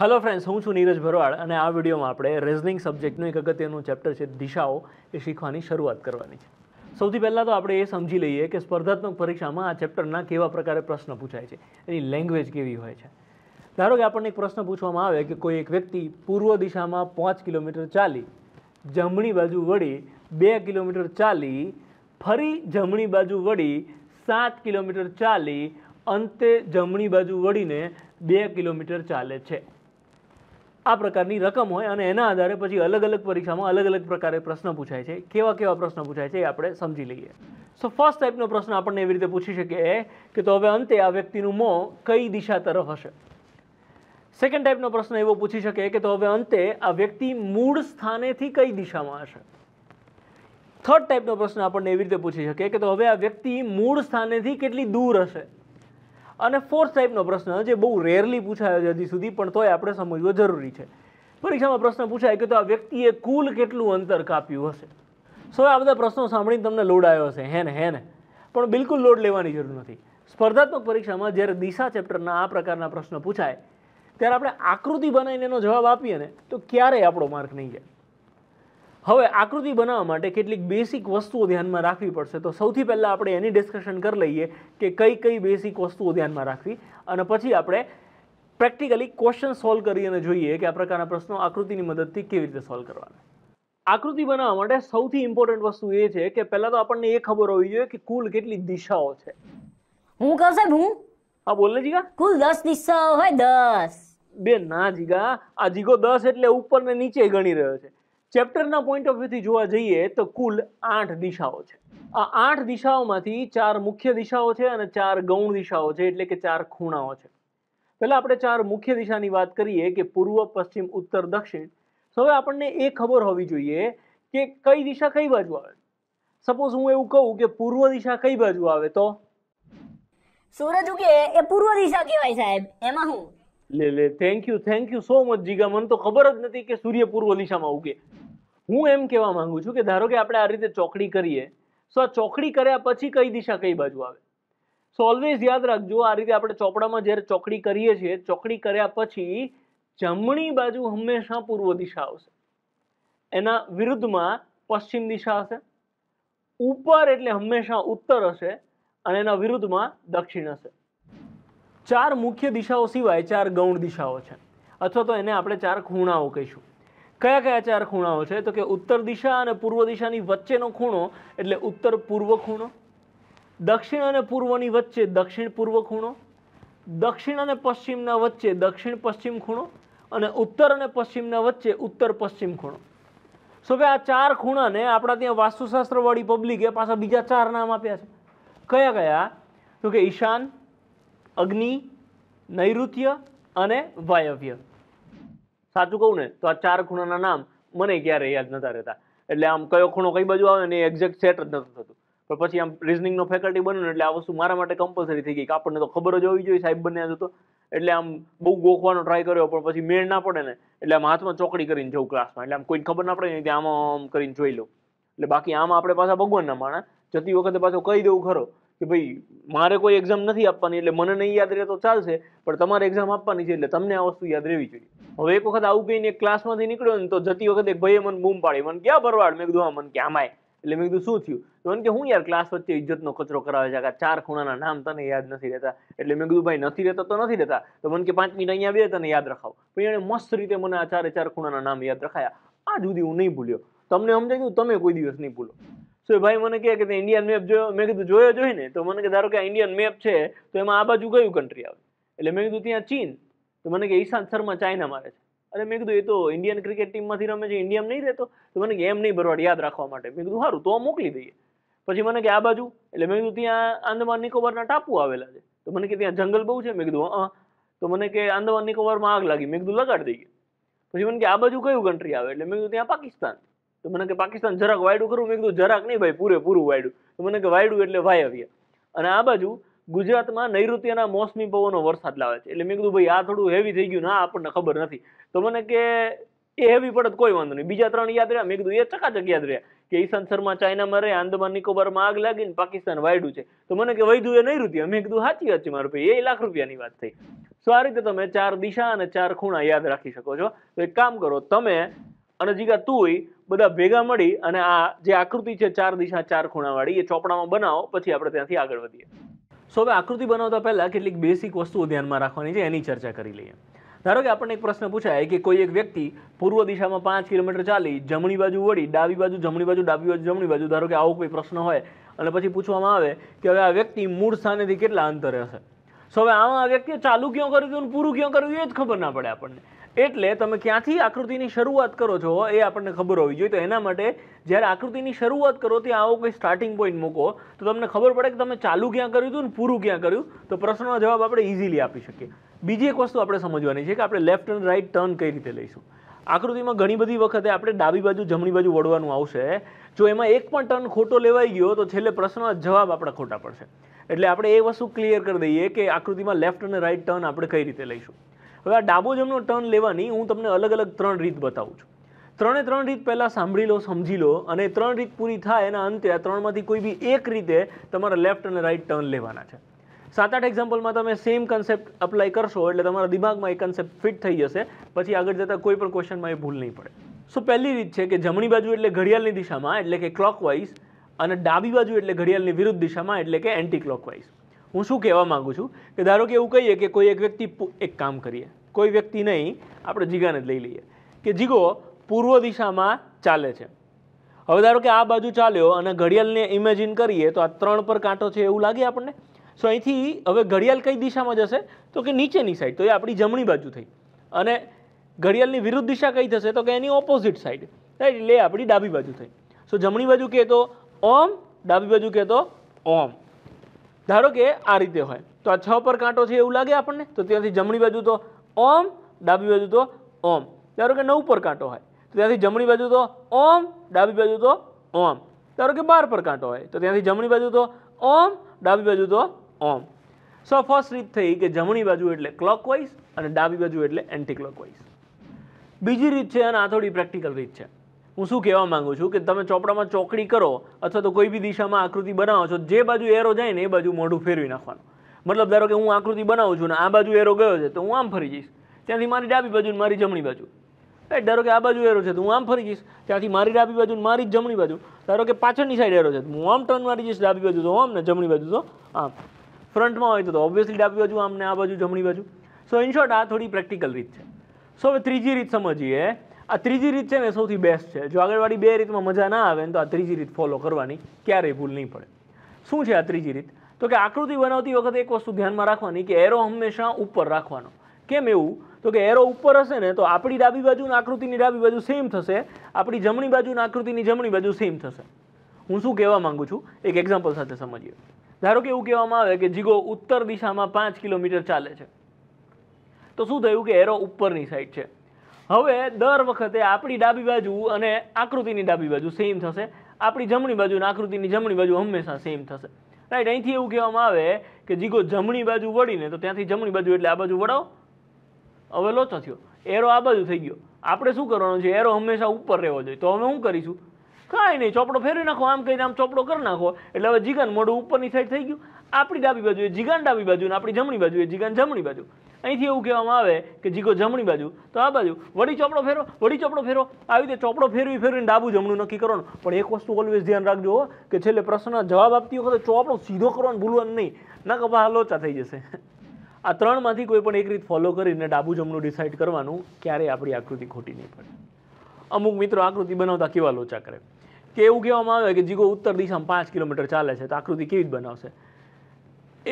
hello friends હું છું નીરજ ભરવાડ અને આ વિડીયોમાં આપણે રિઝનિંગ સબ્જેક્ટનું એક અગત્યનું ચેપ્ટર છે દિશાઓ એ શીખવાની શરૂઆત કરવાની છે સૌથી પહેલાં તો આપણે એ સમજી લઈએ કે સ્પર્ધાત્મક પરીક્ષામાં આ ચેપ્ટરના કેવા પ્રકારે પ્રશ્ન પૂછાય છે એની લેંગ્વેજ કેવી હોય છે ધારો કે આપણને એક પ્રશ્ન પૂછવામાં આવે કે કોઈ એક વ્યક્તિ પૂર્વ દિશામાં પાંચ કિલોમીટર ચાલી જમણી બાજુ વળી બે કિલોમીટર ચાલી ફરી જમણી બાજુ વળી સાત કિલોમીટર ચાલી અંતે જમણી બાજુ વળીને બે કિલોમીટર ચાલે છે આ પ્રકારની રકમ હોય અને એના આધારે પછી અલગ અલગ પરીક્ષામાં અલગ અલગ પ્રકારે પ્રશ્ન પૂછાય છે કેવા કેવા પ્રશ્ન પૂછાય છે એ આપણે સમજી લઈએ સો ફર્સ્ટ ટાઈપનો પ્રશ્ન આપણને એવી રીતે પૂછી શકીએ કે તો હવે અંતે આ વ્યક્તિનું મોં કઈ દિશા તરફ હશે સેકન્ડ ટાઈપનો પ્રશ્ન એવો પૂછી શકે કે તો હવે અંતે આ વ્યક્તિ મૂળ સ્થાનેથી કઈ દિશામાં હશે થર્ડ ટાઈપનો પ્રશ્ન આપણને એવી રીતે પૂછી શકે કે તો હવે આ વ્યક્તિ મૂળ સ્થાનેથી કેટલી દૂર હશે અને ફોર્થ ટાઈપનો પ્રશ્ન જે બહુ રેરલી પૂછાયો છે હજી સુધી પણ તોય આપણે સમજવો જરૂરી છે પરીક્ષામાં પ્રશ્ન પૂછાય કે તો આ વ્યક્તિએ કુલ કેટલું અંતર કાપ્યું હશે સો આ બધા પ્રશ્નો સાંભળીને તમને લોડ આવ્યો હશે હેને હેને પણ બિલકુલ લોડ લેવાની જરૂર નથી સ્પર્ધાત્મક પરીક્ષામાં જ્યારે દિશા ચેપ્ટરના આ પ્રકારના પ્રશ્નો પૂછાય ત્યારે આપણે આકૃતિ બનાવીને એનો જવાબ આપીએ ને તો ક્યારેય આપણો માર્ક નહીં જાય હવે આકૃતિ બનાવવા માટે કેટલીક બેસિક વસ્તુઓ ધ્યાનમાં રાખવી પડશે તો સૌથી પહેલાં આપણે એની ડિસ્કશન કરી લઈએ કે કઈ કઈ બેસિક વસ્તુઓ ધ્યાનમાં રાખવી અને પછી આપણે પ્રેક્ટિકલી ક્વેશ્ચન સોલ્વ કરી અને જોઈએ કે આ પ્રકારના પ્રશ્નો આકૃતિની મદદથી કેવી રીતે સોલ્વ કરવાના આકૃતિ બનાવવા માટે સૌથી ઇમ્પોર્ટન્ટ વસ્તુ એ છે કે પહેલાં તો આપણને એ ખબર હોવી જોઈએ કે કુલ કેટલી દિશાઓ છે હું કહું સાહેબ હું હા બોલને જીગા કુલ 10 દિશાઓ હોય 10 બે ના જીગા આ જીગો દસ એટલે ઉપર ને નીચે ગણી રહ્યો છે ચેપ્ટરના પોઈન્ટ ઓફ વ્યૂથી જોવા જઈએ તો કુલ આઠ દિશાઓ છે આ આઠ દિશાઓમાંથી ચાર મુખ્ય દિશાઓ છે અને ચાર ગૌણ દિશાઓ છે એટલે કે ચાર ખૂણાઓ છે પહેલાં આપણે ચાર મુખ્ય દિશાની વાત કરીએ કે પૂર્વ પશ્ચિમ ઉત્તર દક્ષિણ તો હવે આપણને એ ખબર હોવી જોઈએ કે કઈ દિશા કઈ બાજુ આવે સપોઝ હું એવું કહું કે પૂર્વ દિશા કઈ બાજુ આવે તો સૂરજ ઉગે એ પૂર્વ દિશા કહેવાય સાહેબ એમાં હું લે લે thank you thank you so much Jiga મને તો ખબર જ નથી કે સૂર્ય પૂર્વ દિશામાં ઉગે હું એમ કહેવા માગું છું કે ધારો કે આપણે આ રીતે ચોકડી કરીએ સો આ ચોકડી કર્યા પછી કઈ દિશા કઈ બાજુ આવે સો ઓલવેઝ યાદ રાખજો આ રીતે આપણે ચોપડામાં જ્યારે ચોકડી કરીએ છીએ ચોકડી કર્યા પછી જમણી બાજુ હંમેશા પૂર્વ દિશા આવશે એના વિરુદ્ધમાં પશ્ચિમ દિશા હશે ઉપર એટલે હંમેશા ઉત્તર હશે અને એના વિરુદ્ધમાં દક્ષિણ હશે ચાર મુખ્ય દિશાઓ સિવાય ચાર ગૌણ દિશાઓ છે અથવા તો એને આપણે ચાર ખૂણાઓ કહીશું કયા કયા ચાર ખૂણાઓ છે તો કે ઉત્તર દિશા અને પૂર્વ દિશાની વચ્ચેનો ખૂણો એટલે ઉત્તર પૂર્વ ખૂણો દક્ષિણ અને પૂર્વની વચ્ચે દક્ષિણ પૂર્વ ખૂણો દક્ષિણ અને પશ્ચિમના વચ્ચે દક્ષિણ પશ્ચિમ ખૂણો અને ઉત્તર અને પશ્ચિમના વચ્ચે ઉત્તર પશ્ચિમ ખૂણો સો કે આ ચાર ખૂણાને આપણા ત્યાં વાસ્તુશાસ્ત્રવાળી પબ્લિકે પાછા બીજા ચાર નામ આપ્યા છે કયા કયા તો કે ઈશાન અગ્નિ નૈઋત્ય અને વાયવ્ય સાચું કહું ને તો આ ચાર ખૂણાના નામ મને ક્યારેય યાદ નતા રહેતા એટલે આમ કયો ખૂણો કઈ બાજુ આવે ને એ એક્ઝેક્ટ સેટ જ નતું થતું પણ પછી આમ રિઝનિંગનો ફેકલ્ટી બન્યો એટલે આ વસ્તુ મારા માટે કમ્પલસરી થઈ ગઈ કે આપણને તો ખબર જ હોવી જોઈએ સાહેબ બન્યા હતો એટલે આમ બહુ ગોખવાનો ટ્રાય કર્યો પણ પછી મેળ ના પડે ને એટલે આમ હાથમાં ચોકડી કરીને જવું ક્લાસમાં એટલે આમ કોઈને ખબર ના પડે ને આમ કરીને જોઈ લઉં એટલે બાકી આમ આપણે પાછા ભગવાનના માણા જતી વખતે પાછો કહી દેવું ખરો કે ભાઈ મારે કોઈ એક્ઝામ નથી આપવાની એટલે મને નહીં યાદ રહે તો ચાલશે પણ તમારે એક્ઝામ આપવાની છે એટલે તમને આ વસ્તુ યાદ રહેવી જોઈએ હવે એક વખત આવું કહીને ક્લાસમાંથી નીકળ્યો ને તો જતી વખતે એક ભાઈએ મને બૂમ પાડી મને ક્યાં ભરવાડ મેં કીધું હા મને કે આમાંય એટલે મેં કીધું શું થયું તો કે હું યાર ક્લાસ વચ્ચે ઇજ્જતનો કચરો કરાવે છે આ ચાર ખૂણાના નામ તને યાદ નથી રહેતા એટલે મેં કીધું ભાઈ નથી રહેતા તો નથી રહેતા તો મને કે પાંચ મિનિટ અહીંયા બે તને યાદ રખાવ પણ એણે મસ્ત રીતે મને આ ચારે ચાર ખૂણાના નામ યાદ રખાયા આ જુદી હું નહીં ભૂલ્યો તમને સમજાઈ ગયું તમે કોઈ દિવસ નહીં ભૂલો સો એ ભાઈ મને કહે કે ઇન્ડિયન મેપ જોયો મેં કીધું જોયો જોઈ ને તો મને કે ધારો કે ઇન્ડિયન મેપ છે તો એમાં આ બાજુ કયું કન્ટ્રી આવે એટલે મેં કીધું ત્યાં ચીન તો મને કે ઈશાંત શર્મા ચાઇના મારે છે અરે મેં કીધું એ તો ઇન્ડિયન ક્રિકેટ ટીમમાંથી રમે છે ઇન્ડિયન નહીં રહેતો તો મને કે એમ નહીં ભરવાડ યાદ રાખવા માટે મેં કીધું સારું તો મોકલી દઈએ પછી મને કે આ બાજુ એટલે મેં કીધું ત્યાં આંદમાન નિકોબારના ટાપુ આવેલા છે તો મને કે ત્યાં જંગલ બહુ છે મેં કીધું હા તો મને કે આંદમાન નિકોબારમાં આગ લાગી મેં કીધું લગાડી દઈએ પછી મને કે આ બાજુ કયું કન્ટ્રી આવે એટલે મેં કીધું ત્યાં પાકિસ્તાન તો મને કે પાકિસ્તાન જરાક વાયડું કરું મેં કીધું જરાક નહીં ભાઈ પૂરેપૂરું વાયડું તો મને કે વાયડું એટલે ભાઈ અને આ બાજુ ગુજરાતમાં નૈઋત્યના મોસમી પવનો વરસાદ લાવે છે એટલે મેં કીધું ભાઈ આ થોડું હેવી થઈ ગયું ના આપણને ખબર નથી તો મને કે એ હેવી પડત કોઈ વાંધો નહીં બીજા ત્રણ યાદ રહ્યા મેં કીધું એ ચકાચક યાદ રહ્યા કે ઈશાન શર્મા ચાઇનામાં રહે આંદમાન નિકોબારમાં આગ લાગીને પાકિસ્તાન વાયડું છે તો મને કે વૈધું એ નૈઋત્ય મેં કીધું સાચી વાત છે મારો ભાઈ એ લાખ રૂપિયાની વાત થઈ સો આ રીતે તમે ચાર દિશા અને ચાર ખૂણા યાદ રાખી શકો છો તો એક કામ કરો તમે અને જીગા તુંય બધા ભેગા મળી અને આ જે આકૃતિ છે ચાર દિશા ચાર ખૂણાવાળી એ ચોપડામાં બનાવો પછી આપણે ત્યાંથી આગળ વધીએ સો હવે આકૃતિ બનાવતા પહેલાં કેટલીક બેસિક વસ્તુઓ ધ્યાનમાં રાખવાની છે એની ચર્ચા કરી લઈએ ધારો કે આપણને એક પ્રશ્ન પૂછાય કે કોઈ એક વ્યક્તિ પૂર્વ દિશામાં પાંચ કિલોમીટર ચાલી જમણી બાજુ વળી ડાબી બાજુ જમણી બાજુ ડાબી બાજુ જમણી બાજુ ધારો કે આવો કોઈ પ્રશ્ન હોય અને પછી પૂછવામાં આવે કે હવે આ વ્યક્તિ મૂળ સ્થાનેથી કેટલા અંતરે હશે સો હવે આમાં આ વ્યક્તિએ ચાલુ ક્યાં કર્યું હતું પૂરું ક્યાં કર્યું એ જ ખબર ના પડે આપણને એટલે તમે ક્યાંથી આકૃતિની શરૂઆત કરો છો એ આપણને ખબર હોવી જોઈએ તો એના માટે જ્યારે આકૃતિની શરૂઆત કરો ત્યાં આવો કોઈ સ્ટાર્ટિંગ પોઈન્ટ મૂકો તો તમને ખબર પડે કે તમે ચાલુ ક્યાં કર્યું હતું ને પૂરું ક્યાં કર્યું તો પ્રશ્નનો જવાબ આપણે ઇઝીલી આપી શકીએ બીજી એક વસ્તુ આપણે સમજવાની છે કે આપણે લેફ્ટ એન્ડ રાઈટ ટર્ન કઈ રીતે લઈશું આકૃતિમાં ઘણી બધી વખતે આપણે ડાબી બાજુ જમણી બાજુ વળવાનું આવશે જો એમાં એક પણ ટર્ન ખોટો લેવાઈ ગયો તો છેલ્લે પ્રશ્નનો જવાબ આપણા ખોટા પડશે એટલે આપણે એ વસ્તુ ક્લિયર કરી દઈએ કે આકૃતિમાં લેફ્ટ અને રાઈટ ટર્ન આપણે કઈ રીતે લઈશું હવે આ ડાબો જમનો ટર્ન લેવાની હું તમને અલગ અલગ ત્રણ રીત બતાવું છું ત્રણે ત્રણ રીત પહેલાં સાંભળી લો સમજી લો અને ત્રણ રીત પૂરી થાય એના અંતે આ ત્રણમાંથી કોઈ બી એક રીતે તમારા લેફ્ટ અને રાઈટ ટર્ન લેવાના છે સાત આઠ એક્ઝામ્પલમાં તમે સેમ કન્સેપ્ટ અપ્લાય કરશો એટલે તમારા દિમાગમાં એ કન્સેપ્ટ ફિટ થઈ જશે પછી આગળ જતાં કોઈ પણ ક્વેશ્ચનમાં એ ભૂલ નહીં પડે સો પહેલી રીત છે કે જમણી બાજુ એટલે ઘડિયાળની દિશામાં એટલે કે ક્લોકવાઇઝ અને ડાબી બાજુ એટલે ઘડિયાળની વિરુદ્ધ દિશામાં એટલે કે એન્ટી ક્લોકવાઇઝ હું શું કહેવા માગું છું કે ધારો કે એવું કહીએ કે કોઈ એક વ્યક્તિ એક કામ કરીએ કોઈ વ્યક્તિ નહીં આપણે જીગાને જ લઈ લઈએ કે જીગો પૂર્વ દિશામાં ચાલે છે હવે ધારો કે આ બાજુ ચાલ્યો અને ઘડિયાળને ઇમેજિન કરીએ તો આ ત્રણ પર કાંટો છે એવું લાગે આપણને સો અહીંથી હવે ઘડિયાળ કઈ દિશામાં જશે તો કે નીચેની સાઈડ તો એ આપણી જમણી બાજુ થઈ અને ઘડિયાળની વિરુદ્ધ દિશા કઈ થશે તો કે એની ઓપોઝિટ સાઈડ રાઈટ એટલે આપણી ડાબી બાજુ થઈ સો જમણી બાજુ કહેતો ઓમ ડાબી બાજુ કહેતો ઓમ ધારો કે આ રીતે હોય તો આ છ પર કાંટો છે એવું લાગે આપણને તો ત્યાંથી જમણી બાજુ તો ઓમ ડાબી બાજુ તો ઓમ ધારો કે નવ પર કાંટો હોય તો ત્યાંથી જમણી બાજુ તો ઓમ ડાબી બાજુ તો ઓમ ધારો કે બાર પર કાંટો હોય તો ત્યાંથી જમણી બાજુ તો ઓમ ડાબી બાજુ તો ઓમ સો ફર્સ્ટ રીત થઈ કે જમણી બાજુ એટલે ક્લોકવાઇઝ અને ડાબી બાજુ એટલે એન્ટી ક્લોકવાઇઝ બીજી રીત છે અને આ થોડી પ્રેક્ટિકલ રીત છે હું શું કહેવા માગું છું કે તમે ચોપડામાં ચોકડી કરો અથવા તો કોઈ બી દિશામાં આકૃતિ બનાવો છો જે બાજુ એરો જાય ને એ બાજુ મોઢું ફેરવી નાખવાનું મતલબ ધારો કે હું આકૃતિ બનાવું છું ને આ બાજુ એરો ગયો છે તો હું આમ ફરી જઈશ ત્યાંથી મારી ડાબી બાજુ ને મારી જમણી બાજુ એ ધારો કે આ બાજુ એરો છે તો હું આમ ફરી જઈશ ત્યાંથી મારી ડાબી બાજુ ને મારી જમણી બાજુ ધારો કે પાછળની સાઈડ એરો છે હું આમ ટર્ન મારી જઈશ ડાબી બાજુ તો આમ ને જમણી બાજુ તો આમ ફ્રન્ટમાં હોય તો ઓબ્વિયસલી ડાબી બાજુ આમ ને આ બાજુ જમણી બાજુ સો ઇન શોર્ટ આ થોડી પ્રેક્ટિકલ રીત છે સો હવે ત્રીજી રીત સમજીએ આ ત્રીજી રીત છે ને સૌથી બેસ્ટ છે જો આગળવાળી બે રીતમાં મજા ના આવે ને તો આ ત્રીજી રીત ફોલો કરવાની ક્યારેય ભૂલ નહીં પડે શું છે આ ત્રીજી રીત તો કે આકૃતિ બનાવતી વખતે એક વસ્તુ ધ્યાનમાં રાખવાની કે એરો હંમેશા ઉપર રાખવાનો કેમ એવું તો કે એરો ઉપર હશે ને તો આપણી ડાબી બાજુની આકૃતિની ડાબી બાજુ સેમ થશે આપણી જમણી બાજુની આકૃતિની જમણી બાજુ સેમ થશે હું શું કહેવા માંગુ છું એક એક્ઝામ્પલ સાથે સમજીએ ધારો કે એવું કહેવામાં આવે કે જીગો ઉત્તર દિશામાં પાંચ કિલોમીટર ચાલે છે તો શું થયું કે એરો ઉપરની સાઈડ છે હવે દર વખતે આપણી ડાબી બાજુ અને આકૃતિની ડાબી બાજુ સેમ થશે આપણી જમણી બાજુ અને આકૃતિની જમણી બાજુ હંમેશા સેમ થશે રાઈટ અહીંથી એવું કહેવામાં આવે કે જીગો જમણી બાજુ વળીને તો ત્યાંથી જમણી બાજુ એટલે આ બાજુ વળો હવે લોચો થયો એરો આ બાજુ થઈ ગયો આપણે શું કરવાનું છે એરો હંમેશા ઉપર રહેવો જોઈએ તો હવે શું કરીશું કાંઈ નહીં ચોપડો ફેરવી નાખો આમ કહીને આમ ચોપડો કરી નાખો એટલે હવે જીગન મોઢું ઉપરની સાઈડ થઈ ગયું આપણી ડાબી બાજુ એ જીગન ડાબી બાજુ અને આપણી જમણી બાજુએ જીગન જમણી બાજુ અહીંથી એવું કહેવામાં આવે કે જીગો જમણી બાજુ તો આ બાજુ વળી ચોપડો ફેરો વળી ચોપડો ફેરો આવી રીતે ચોપડો ફેરવી ફેરવીને ડાબું જમણું નક્કી કરવાનું પણ એક વસ્તુ ઓલવેઝ ધ્યાન રાખજો કે છેલ્લે પ્રશ્નના જવાબ આપતી વખતે ચોપડો સીધો કરવાનું ભૂલવાનું નહીં ના કપા લોચા થઈ જશે આ ત્રણમાંથી કોઈ પણ એક રીત ફોલો કરીને ડાબું જમણું ડિસાઇડ કરવાનું ક્યારેય આપણી આકૃતિ ખોટી નહીં પડે અમુક મિત્રો આકૃતિ બનાવતા કેવા લોચા કરે કે એવું કહેવામાં આવે કે જીગો ઉત્તર દિશામાં પાંચ કિલોમીટર ચાલે છે તો આકૃતિ કેવી જ બનાવશે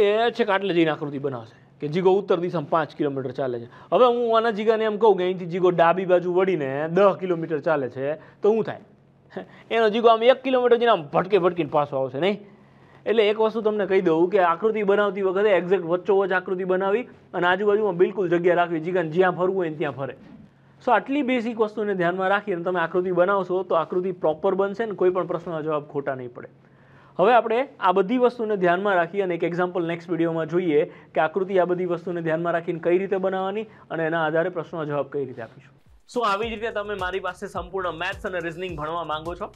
એ છે કાટલે જઈને આકૃતિ બનાવશે કે જીગો ઉત્તર દિશામાં પાંચ કિલોમીટર ચાલે છે હવે હું આના જીગાને એમ કહું કે અહીંથી જીગો ડાબી બાજુ વળીને દસ કિલોમીટર ચાલે છે તો શું થાય એનો જીગો આમ એક કિલોમીટર જઈને આમ ભટકે ભટકીને પાછો આવશે નહીં એટલે એક વસ્તુ તમને કહી દઉં કે આકૃતિ બનાવતી વખતે એક્ઝેક્ટ વચ્ચોવચ આકૃતિ બનાવી અને આજુબાજુમાં બિલકુલ જગ્યા રાખવી જીગાને જ્યાં ફરવું હોય ત્યાં ફરે સો આટલી બેસિક વસ્તુને ધ્યાનમાં રાખીને તમે આકૃતિ બનાવશો તો આકૃતિ પ્રોપર બનશે ને કોઈ પણ પ્રશ્નનો જવાબ ખોટા નહીં પડે હવે આપણે આ બધી વસ્તુને ધ્યાનમાં રાખી અને એક એક્ઝામ્પલ નેક્સ્ટ વિડીયોમાં જોઈએ કે આકૃતિ આ બધી વસ્તુને ધ્યાનમાં રાખીને કઈ રીતે બનાવવાની અને એના આધારે પ્રશ્નો જવાબ કઈ રીતે આપીશું સો આવી જ રીતે તમે મારી પાસે સંપૂર્ણ મેથ્સ અને રિઝનિંગ ભણવા માંગો છો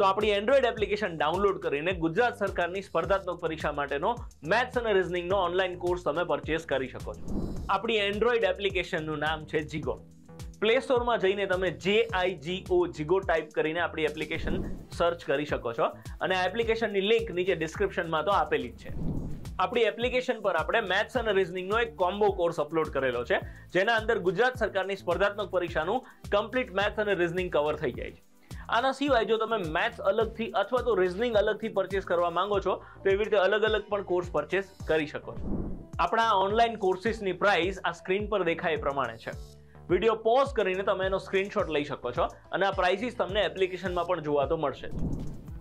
તો આપણી એન્ડ્રોઈડ એપ્લિકેશન ડાઉનલોડ કરીને ગુજરાત સરકારની સ્પર્ધાત્મક પરીક્ષા માટેનો મેથ્સ અને રિઝનિંગનો ઓનલાઈન કોર્સ તમે પરચેસ કરી શકો છો આપણી એન્ડ્રોઈડ એપ્લિકેશનનું નામ છે જીગો પ્લે સ્ટોરમાં જઈને તમે જે આઈ જી ઓ જીગો ટાઈપ કરીને આપણી એપ્લિકેશન સર્ચ કરી શકો છો અને આ એપ્લિકેશનની લિંક નીચે ડિસ્ક્રિપ્શનમાં તો આપેલી જ છે આપણી એપ્લિકેશન પર આપણે મેથ્સ અને રિઝનિંગનો એક કોમ્બો કોર્સ અપલોડ કરેલો છે જેના અંદર ગુજરાત સરકારની સ્પર્ધાત્મક પરીક્ષાનું કમ્પ્લીટ મેથ્સ અને રિઝનિંગ કવર થઈ જાય છે આના સિવાય જો તમે મેથ્સ અલગથી અથવા તો રિઝનિંગ અલગથી પરચેસ કરવા માંગો છો તો એવી રીતે અલગ અલગ પણ કોર્સ પરચેસ કરી શકો છો આપણા ઓનલાઈન કોર્સિસની પ્રાઇસ આ સ્ક્રીન પર દેખાય એ પ્રમાણે છે વિડીયો પોઝ કરીને તમે એનો સ્ક્રીનશોટ લઈ શકો છો અને આ પ્રાઇસીસ તમને એપ્લિકેશનમાં પણ જોવા તો મળશે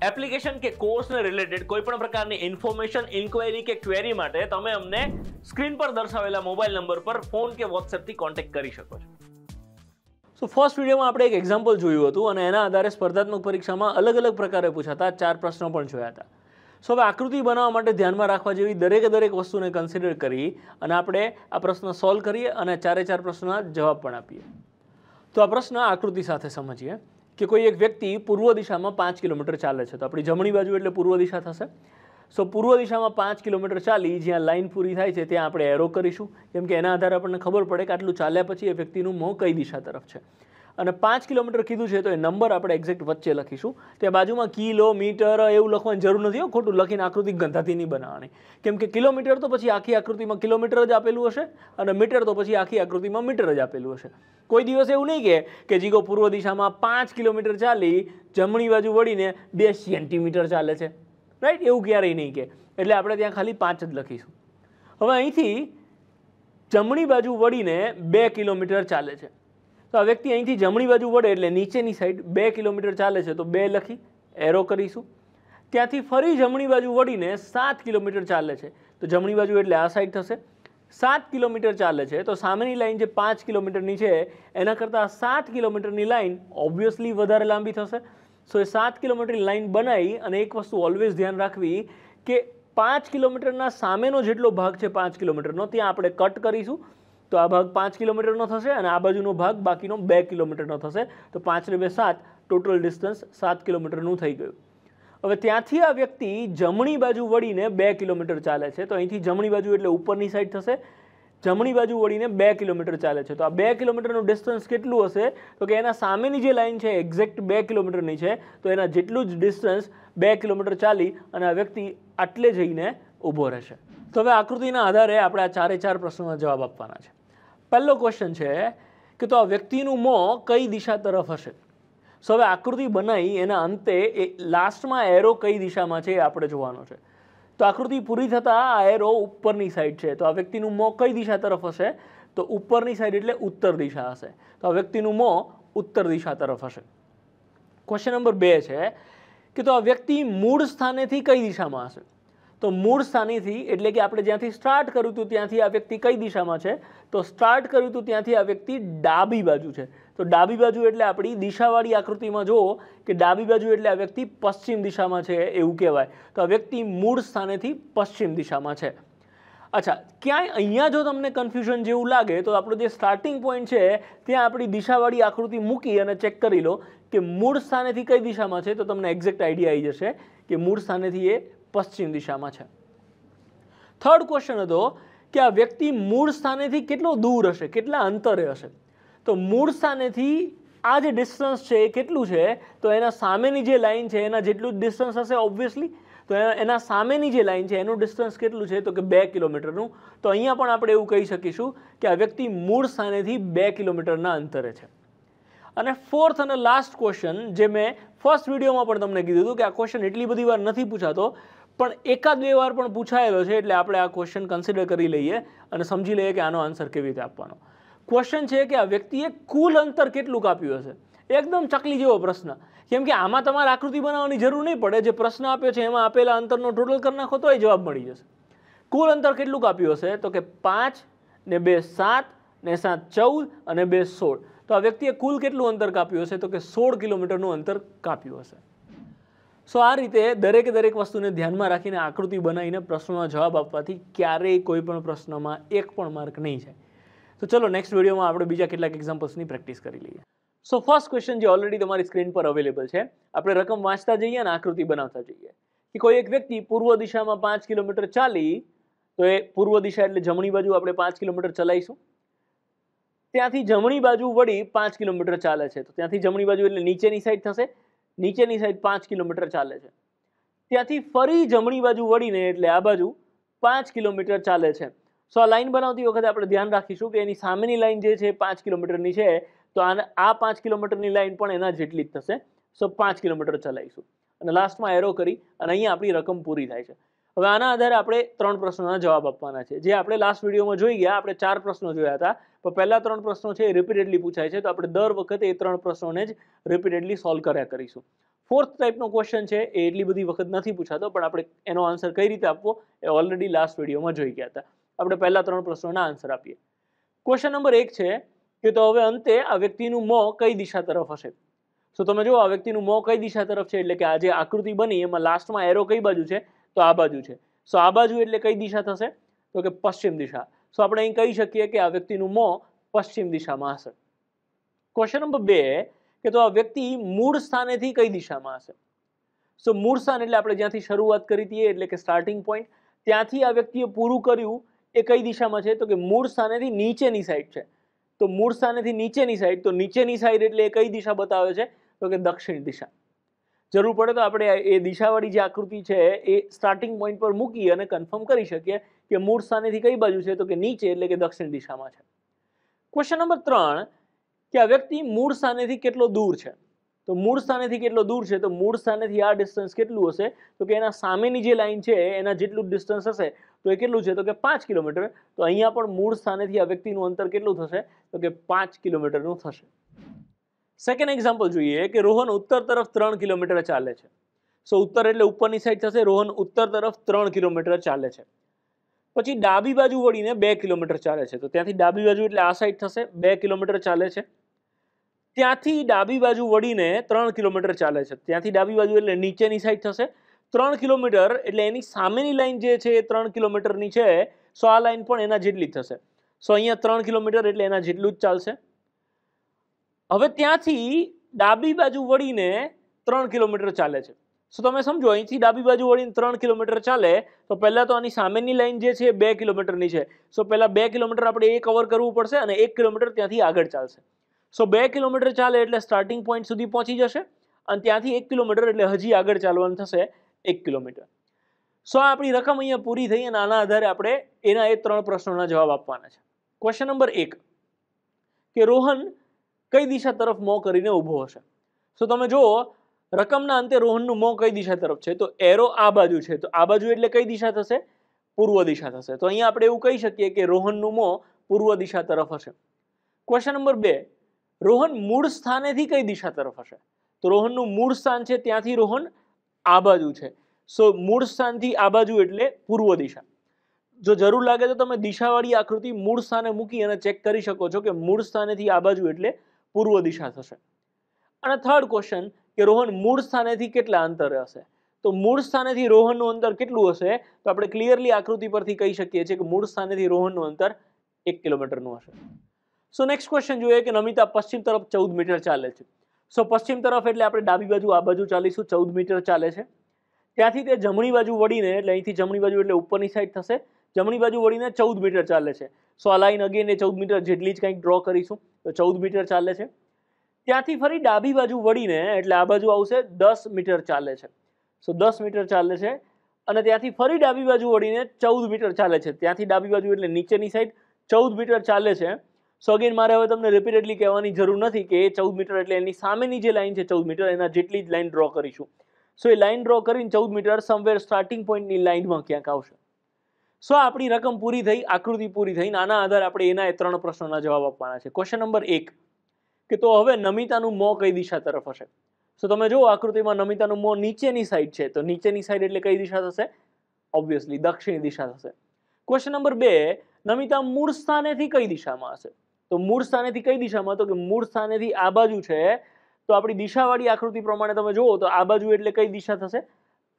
એપ્લિકેશન કે કોર્સને રિલેટેડ કોઈ પણ પ્રકારની ઇન્ફોર્મેશન ઇન્ક્વાયરી કે ક્વેરી માટે તમે અમને સ્ક્રીન પર દર્શાવેલા મોબાઈલ નંબર પર ફોન કે વોટ્સએપથી કોન્ટેક્ટ કરી શકો છો સો ફર્સ્ટ વિડીયોમાં આપણે એક એક્ઝામ્પલ જોયું હતું અને એના આધારે સ્પર્ધાત્મક પરીક્ષામાં અલગ અલગ પ્રકારે પૂછાતા ચાર પ્રશ્નો પણ જોયા હતા સો હવે આકૃતિ બનાવવા માટે ધ્યાનમાં રાખવા જેવી દરેકે દરેક વસ્તુને કન્સિડર કરી અને આપણે આ પ્રશ્ન સોલ્વ કરીએ અને ચારે ચાર પ્રશ્નના જવાબ પણ આપીએ તો આ પ્રશ્ન આકૃતિ સાથે સમજીએ કે કોઈ એક વ્યક્તિ પૂર્વ દિશામાં પાંચ કિલોમીટર ચાલે છે તો આપણી જમણી બાજુ એટલે પૂર્વ દિશા થશે સો પૂર્વ દિશામાં પાંચ કિલોમીટર ચાલી જ્યાં લાઇન પૂરી થાય છે ત્યાં આપણે એરો કરીશું કેમ કે એના આધારે આપણને ખબર પડે કે આટલું ચાલ્યા પછી એ વ્યક્તિનું મોં કઈ દિશા તરફ છે અને પાંચ કિલોમીટર કીધું છે તો એ નંબર આપણે એક્ઝેક્ટ વચ્ચે લખીશું ત્યાં બાજુમાં કિલોમીટર એવું લખવાની જરૂર નથી હો ખોટું લખીને આકૃતિ ગંધાતી નહીં બનાવવાની કેમ કે કિલોમીટર તો પછી આખી આકૃતિમાં કિલોમીટર જ આપેલું હશે અને મીટર તો પછી આખી આકૃતિમાં મીટર જ આપેલું હશે કોઈ દિવસ એવું નહીં કહે કે જીગો પૂર્વ દિશામાં પાંચ કિલોમીટર ચાલી જમણી બાજુ વળીને બે સેન્ટીમીટર ચાલે છે રાઈટ એવું ક્યારેય નહીં કે એટલે આપણે ત્યાં ખાલી પાંચ જ લખીશું હવે અહીંથી જમણી બાજુ વળીને બે કિલોમીટર ચાલે છે તો આ વ્યક્તિ અહીંથી જમણી બાજુ વળે એટલે નીચેની સાઈડ બે કિલોમીટર ચાલે છે તો બે લખી એરો કરીશું ત્યાંથી ફરી જમણી બાજુ વળીને સાત કિલોમીટર ચાલે છે તો જમણી બાજુ એટલે આ સાઈડ થશે સાત કિલોમીટર ચાલે છે તો સામેની લાઇન જે પાંચ કિલોમીટરની છે એના કરતાં સાત કિલોમીટરની લાઈન ઓબ્વિયસલી વધારે લાંબી થશે સો એ સાત કિલોમીટરની લાઇન બનાવી અને એક વસ્તુ ઓલવેઝ ધ્યાન રાખવી કે પાંચ કિલોમીટરના સામેનો જેટલો ભાગ છે પાંચ કિલોમીટરનો ત્યાં આપણે કટ કરીશું તો આ ભાગ પાંચ કિલોમીટરનો થશે અને આ બાજુનો ભાગ બાકીનો બે કિલોમીટરનો થશે તો પાંચને બે સાત ટોટલ ડિસ્ટન્સ સાત કિલોમીટરનું થઈ ગયું હવે ત્યાંથી આ વ્યક્તિ જમણી બાજુ વળીને બે કિલોમીટર ચાલે છે તો અહીંથી જમણી બાજુ એટલે ઉપરની સાઈડ થશે જમણી બાજુ વળીને બે કિલોમીટર ચાલે છે તો આ બે કિલોમીટરનું ડિસ્ટન્સ કેટલું હશે તો કે એના સામેની જે લાઇન છે એક્ઝેક્ટ બે કિલોમીટરની છે તો એના જેટલું જ ડિસ્ટન્સ બે કિલોમીટર ચાલી અને આ વ્યક્તિ આટલે જઈને ઊભો રહેશે તો હવે આકૃતિના આધારે આપણે આ ચારે ચાર પ્રશ્નોના જવાબ આપવાના છે પહેલો ક્વેશ્ચન છે કે તો આ વ્યક્તિનું મોં કઈ દિશા તરફ હશે સો હવે આકૃતિ બનાવી એના અંતે એ લાસ્ટમાં એરો કઈ દિશામાં છે એ આપણે જોવાનો છે તો આકૃતિ પૂરી થતાં આ એરો ઉપરની સાઈડ છે તો આ વ્યક્તિનું મોં કઈ દિશા તરફ હશે તો ઉપરની સાઈડ એટલે ઉત્તર દિશા હશે તો આ વ્યક્તિનું મોં ઉત્તર દિશા તરફ હશે ક્વેશ્ચન નંબર બે છે કે તો આ વ્યક્તિ મૂળ સ્થાનેથી કઈ દિશામાં હશે તો મૂળ સ્થાનેથી એટલે કે આપણે જ્યાંથી સ્ટાર્ટ કર્યું હતું ત્યાંથી આ વ્યક્તિ કઈ દિશામાં છે તો સ્ટાર્ટ કર્યું હતું ત્યાંથી આ વ્યક્તિ ડાબી બાજુ છે તો ડાબી બાજુ એટલે આપણી દિશાવાળી આકૃતિમાં જુઓ કે ડાબી બાજુ એટલે આ વ્યક્તિ પશ્ચિમ દિશામાં છે એવું કહેવાય તો આ વ્યક્તિ મૂળ સ્થાનેથી પશ્ચિમ દિશામાં છે અચ્છા ક્યાંય અહીંયા જો તમને કન્ફ્યુઝન જેવું લાગે તો આપણું જે સ્ટાર્ટિંગ પોઈન્ટ છે ત્યાં આપણી દિશાવાળી આકૃતિ મૂકી અને ચેક કરી લો કે મૂળ સ્થાનેથી કઈ દિશામાં છે તો તમને એક્ઝેક્ટ આઈડિયા આવી જશે કે મૂળ સ્થાનેથી એ પશ્ચિમ દિશામાં છે થર્ડ ક્વેશ્ચન હતો કે આ વ્યક્તિ મૂળ સ્થાનેથી કેટલો દૂર હશે કેટલા અંતરે હશે તો મૂળ સ્થાનેથી આ જે ડિસ્ટન્સ છે એ કેટલું છે તો એના સામેની જે લાઈન છે એના જેટલું જ ડિસ્ટન્સ હશે ઓબ્વિયસલી તો એના સામેની જે લાઈન છે એનું ડિસ્ટન્સ કેટલું છે તો કે બે કિલોમીટરનું તો અહીંયા પણ આપણે એવું કહી શકીશું કે આ વ્યક્તિ મૂળ સ્થાનેથી બે કિલોમીટરના અંતરે છે અને ફોર્થ અને લાસ્ટ ક્વેશ્ચન જે મેં ફર્સ્ટ વિડીયોમાં પણ તમને કીધું હતું કે આ ક્વેશ્ચન એટલી બધી વાર નથી પૂછાતો પણ એકાદ બે વાર પણ પૂછાયેલો છે એટલે આપણે આ ક્વેશ્ચન કન્સિડર કરી લઈએ અને સમજી લઈએ કે આનો આન્સર કેવી રીતે આપવાનો ક્વેશ્ચન છે કે આ વ્યક્તિએ કુલ અંતર કેટલું કાપ્યું હશે એકદમ ચકલી જેવો પ્રશ્ન કેમ કે આમાં તમારે આકૃતિ બનાવવાની જરૂર નહીં પડે જે પ્રશ્ન આપ્યો છે એમાં આપેલા અંતરનો ટોટલ કરી નાખો તો એ જવાબ મળી જશે કુલ અંતર કેટલું કાપ્યું હશે તો કે પાંચ ને બે સાત ને સાત ચૌદ અને બે સોળ તો આ વ્યક્તિએ કુલ કેટલું અંતર કાપ્યું હશે તો કે સોળ કિલોમીટરનું અંતર કાપ્યું હશે સો આ રીતે દરેક દરેક વસ્તુને ધ્યાનમાં રાખીને આકૃતિ બનાવીને પ્રશ્નોનો જવાબ આપવાથી ક્યારેય કોઈ પણ પ્રશ્નમાં એક પણ માર્ક નહીં જાય તો ચલો નેક્સ્ટ વિડીયોમાં આપણે બીજા કેટલાક એક્ઝામ્પલ્સની પ્રેક્ટિસ કરી લઈએ સો ફર્સ્ટ ક્વેશ્ચન જે ઓલરેડી તમારી સ્ક્રીન પર અવેલેબલ છે આપણે રકમ વાંચતા જઈએ અને આકૃતિ બનાવતા જઈએ કે કોઈ એક વ્યક્તિ પૂર્વ દિશામાં પાંચ કિલોમીટર ચાલી તો એ પૂર્વ દિશા એટલે જમણી બાજુ આપણે પાંચ કિલોમીટર ચલાવીશું ત્યાંથી જમણી બાજુ વળી પાંચ કિલોમીટર ચાલે છે તો ત્યાંથી જમણી બાજુ એટલે નીચેની સાઈડ થશે નીચેની સાઈડ પાંચ કિલોમીટર ચાલે છે ત્યાંથી ફરી જમણી બાજુ વળીને એટલે આ બાજુ પાંચ કિલોમીટર ચાલે છે સો આ લાઇન બનાવતી વખતે આપણે ધ્યાન રાખીશું કે એની સામેની લાઇન જે છે પાંચ કિલોમીટરની છે તો આ પાંચ કિલોમીટરની લાઇન પણ એના જેટલી જ થશે સો પાંચ કિલોમીટર ચલાવીશું અને લાસ્ટમાં એરો કરી અને અહીંયા આપણી રકમ પૂરી થાય છે હવે આના આધારે આપણે ત્રણ પ્રશ્નોના જવાબ આપવાના છે જે આપણે લાસ્ટ વિડીયોમાં જોઈ ગયા આપણે ચાર પ્રશ્નો જોયા હતા તો પહેલા ત્રણ પ્રશ્નો છે એ રિપીટેડલી પૂછાય છે તો આપણે દર વખતે એ ત્રણ પ્રશ્નોને જ રિપીટેડલી સોલ્વ કર્યા કરીશું ફોર્થ ટાઈપનો ક્વેશ્ચન છે એ એટલી બધી વખત નથી પૂછાતો પણ આપણે એનો આન્સર કઈ રીતે આપવો એ ઓલરેડી લાસ્ટ વિડીયોમાં જોઈ ગયા હતા આપણે પહેલા ત્રણ પ્રશ્નોના આન્સર આપીએ ક્વેશ્ચન નંબર એક છે કે તો હવે અંતે આ વ્યક્તિનું મોં કઈ દિશા તરફ હશે તો તમે જુઓ આ વ્યક્તિનું મોં કઈ દિશા તરફ છે એટલે કે આ જે આકૃતિ બની એમાં લાસ્ટમાં એરો કઈ બાજુ છે તો આ બાજુ છે સો આ બાજુ એટલે કઈ દિશા થશે તો કે પશ્ચિમ દિશા સો આપણે અહીં કહી શકીએ કે આ વ્યક્તિનું મોં પશ્ચિમ દિશામાં હશે ક્વેશ્ચન નંબર બે કે તો આ વ્યક્તિ મૂળ સ્થાનેથી કઈ દિશામાં હશે સો મૂળ સ્થાન એટલે આપણે જ્યાંથી શરૂઆત કરી હતી એટલે કે સ્ટાર્ટિંગ પોઈન્ટ ત્યાંથી આ વ્યક્તિએ પૂરું કર્યું એ કઈ દિશામાં છે તો કે મૂળ સ્થાનેથી નીચેની સાઈડ છે તો મૂળ સ્થાનેથી નીચેની સાઈડ તો નીચેની સાઈડ એટલે એ કઈ દિશા બતાવે છે તો કે દક્ષિણ દિશા જરૂર પડે તો આપણે એ દિશાવાળી જે આકૃતિ છે એ સ્ટાર્ટિંગ પોઈન્ટ પર મૂકી અને કન્ફર્મ કરી શકીએ કે મૂળ સ્થાનેથી કઈ બાજુ છે તો કે નીચે એટલે કે દક્ષિણ દિશામાં છે ક્વેશ્ચન નંબર ત્રણ કે આ વ્યક્તિ મૂળ સ્થાનેથી કેટલો દૂર છે તો મૂળ સ્થાનેથી કેટલો દૂર છે તો મૂળ સ્થાનેથી આ ડિસ્ટન્સ કેટલું હશે તો કે એના સામેની જે લાઇન છે એના જેટલું ડિસ્ટન્સ હશે તો એ કેટલું છે તો કે પાંચ કિલોમીટર તો અહીંયા પણ મૂળ સ્થાનેથી આ વ્યક્તિનું અંતર કેટલું થશે તો કે પાંચ કિલોમીટરનું થશે સેકન્ડ એક્ઝામ્પલ જોઈએ કે રોહન ઉત્તર તરફ ત્રણ કિલોમીટર ચાલે છે સો ઉત્તર એટલે ઉપરની સાઈડ થશે રોહન ઉત્તર તરફ ત્રણ કિલોમીટર ચાલે છે પછી ડાબી બાજુ વળીને બે કિલોમીટર ચાલે છે તો ત્યાંથી ડાબી બાજુ એટલે આ સાઈડ થશે બે કિલોમીટર ચાલે છે ત્યાંથી ડાબી બાજુ વળીને ત્રણ કિલોમીટર ચાલે છે ત્યાંથી ડાબી બાજુ એટલે નીચેની સાઈડ થશે ત્રણ કિલોમીટર એટલે એની સામેની લાઈન જે છે એ ત્રણ કિલોમીટરની છે સો આ લાઈન પણ એના જેટલી થશે સો અહીંયા ત્રણ કિલોમીટર એટલે એના જેટલું જ ચાલશે હવે ત્યાંથી ડાબી બાજુ વળીને ત્રણ કિલોમીટર ચાલે છે સો તમે સમજો અહીંથી ડાબી બાજુ વળીને ત્રણ કિલોમીટર ચાલે તો પહેલાં તો આની સામેની લાઇન જે છે બે કિલોમીટરની છે સો પહેલાં બે કિલોમીટર આપણે એ કવર કરવું પડશે અને એક કિલોમીટર ત્યાંથી આગળ ચાલશે સો બે કિલોમીટર ચાલે એટલે સ્ટાર્ટિંગ પોઈન્ટ સુધી પહોંચી જશે અને ત્યાંથી એક કિલોમીટર એટલે હજી આગળ ચાલવાનું થશે એક કિલોમીટર સો આ આપણી રકમ અહીંયા પૂરી થઈ અને આના આધારે આપણે એના એ ત્રણ પ્રશ્નોના જવાબ આપવાના છે ક્વેશ્ચન નંબર એક કે રોહન કઈ દિશા તરફ મોં કરીને ઊભો હશે સો તમે જુઓ રકમના અંતે રોહનનું મોં કઈ દિશા તરફ છે તો એરો આ બાજુ છે તો આ બાજુ એટલે કઈ દિશા થશે પૂર્વ દિશા થશે તો અહીંયા આપણે એવું કહી શકીએ કે રોહનનું મોં પૂર્વ દિશા તરફ હશે ક્વેશ્ચન નંબર બે રોહન મૂળ સ્થાનેથી કઈ દિશા તરફ હશે તો રોહનનું મૂળ સ્થાન છે ત્યાંથી રોહન આ બાજુ છે સો મૂળ સ્થાનથી આ બાજુ એટલે પૂર્વ દિશા જો જરૂર લાગે તો તમે દિશાવાળી આકૃતિ મૂળ સ્થાને મૂકી અને ચેક કરી શકો છો કે મૂળ સ્થાનેથી આ બાજુ એટલે પૂર્વ દિશા થશે અને થર્ડ ક્વેશ્ચન કે રોહન મૂળ સ્થાનેથી કેટલા અંતરે હશે તો મૂળ સ્થાનેથી રોહનનું અંતર કેટલું હશે તો આપણે ક્લિયરલી આકૃતિ પરથી કહી શકીએ છીએ કે મૂળ સ્થાનેથી રોહનનું અંતર એક કિલોમીટરનું હશે સો નેક્સ્ટ ક્વેશ્ચન જોઈએ કે નમિતા પશ્ચિમ તરફ ચૌદ મીટર ચાલે છે સો પશ્ચિમ તરફ એટલે આપણે ડાબી બાજુ આ બાજુ ચાલીશું ચૌદ મીટર ચાલે છે ત્યાંથી તે જમણી બાજુ વળીને એટલે અહીંથી જમણી બાજુ એટલે ઉપરની સાઈડ થશે જમણી બાજુ વળીને ચૌદ મીટર ચાલે છે સો આ લાઈન અગેન એ ચૌદ મીટર જેટલી જ કંઈક ડ્રો કરીશું તો ચૌદ મીટર ચાલે છે ત્યાંથી ફરી ડાબી બાજુ વળીને એટલે આ બાજુ આવશે દસ મીટર ચાલે છે સો દસ મીટર ચાલે છે અને ત્યાંથી ફરી ડાબી બાજુ વળીને ચૌદ મીટર ચાલે છે ત્યાંથી ડાબી બાજુ એટલે નીચેની સાઈડ ચૌદ મીટર ચાલે છે સો અગેન મારે હવે તમને રિપીટેડલી કહેવાની જરૂર નથી કે એ ચૌદ મીટર એટલે એની સામેની જે લાઈન છે ચૌદ મીટર એના જેટલી જ લાઈન ડ્રો કરીશું સો એ લાઇન ડ્રો કરીને ચૌદ મીટર સમવેર સ્ટાર્ટિંગ પોઈન્ટની લાઈનમાં ક્યાંક આવશે સો આપણી રકમ પૂરી થઈ આકૃતિ પૂરી થઈને આના આધારે આપણે એના એ ત્રણ પ્રશ્નોના જવાબ આપવાના છે ક્વેશ્ચન નંબર એક કે તો હવે નમિતાનું મોં કઈ દિશા તરફ હશે સો તમે જુઓ આકૃતિમાં નમિતાનું મોં નીચેની સાઈડ છે તો નીચેની સાઈડ એટલે કઈ દિશા થશે ઓબ્વિયસલી દક્ષિણ દિશા થશે ક્વેશ્ચન નંબર બે નમિતા મૂળ સ્થાનેથી કઈ દિશામાં હશે તો મૂળ સ્થાનેથી કઈ દિશામાં તો કે મૂળ સ્થાનેથી આ બાજુ છે તો આપણી દિશાવાળી આકૃતિ પ્રમાણે તમે જુઓ તો આ બાજુ એટલે કઈ દિશા થશે